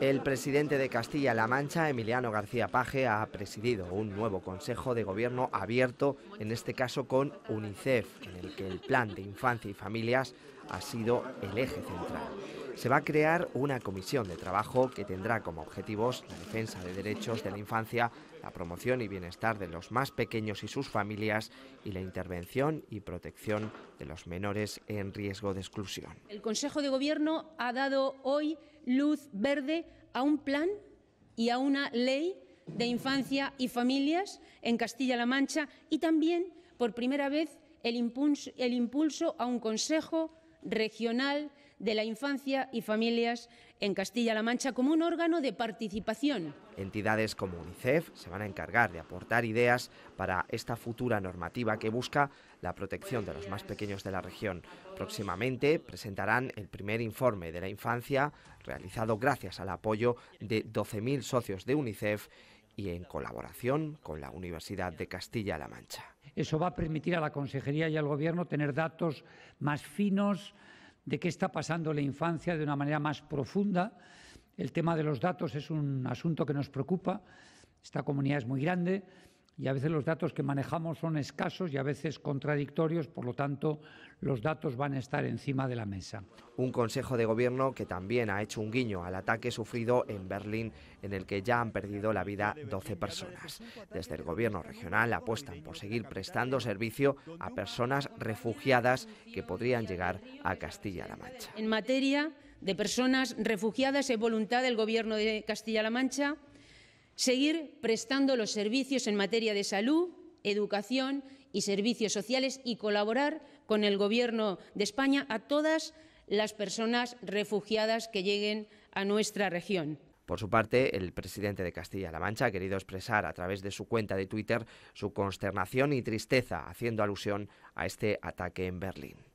El presidente de Castilla-La Mancha, Emiliano García Paje, ha presidido un nuevo Consejo de Gobierno abierto, en este caso con UNICEF, en el que el Plan de Infancia y Familias ha sido el eje central se va a crear una comisión de trabajo que tendrá como objetivos la defensa de derechos de la infancia, la promoción y bienestar de los más pequeños y sus familias y la intervención y protección de los menores en riesgo de exclusión. El Consejo de Gobierno ha dado hoy luz verde a un plan y a una ley de infancia y familias en Castilla-La Mancha y también, por primera vez, el impulso, el impulso a un Consejo regional de la infancia y familias en Castilla-La Mancha como un órgano de participación. Entidades como UNICEF se van a encargar de aportar ideas para esta futura normativa que busca la protección de los más pequeños de la región. Próximamente presentarán el primer informe de la infancia realizado gracias al apoyo de 12.000 socios de UNICEF y en colaboración con la Universidad de Castilla-La Mancha. Eso va a permitir a la Consejería y al Gobierno tener datos más finos de qué está pasando la infancia de una manera más profunda. El tema de los datos es un asunto que nos preocupa. Esta comunidad es muy grande y a veces los datos que manejamos son escasos y a veces contradictorios, por lo tanto los datos van a estar encima de la mesa. Un Consejo de Gobierno que también ha hecho un guiño al ataque sufrido en Berlín, en el que ya han perdido la vida 12 personas. Desde el Gobierno regional apuestan por seguir prestando servicio a personas refugiadas que podrían llegar a Castilla-La Mancha. En materia de personas refugiadas, es voluntad del Gobierno de Castilla-La Mancha Seguir prestando los servicios en materia de salud, educación y servicios sociales y colaborar con el Gobierno de España a todas las personas refugiadas que lleguen a nuestra región. Por su parte, el presidente de Castilla-La Mancha ha querido expresar a través de su cuenta de Twitter su consternación y tristeza, haciendo alusión a este ataque en Berlín.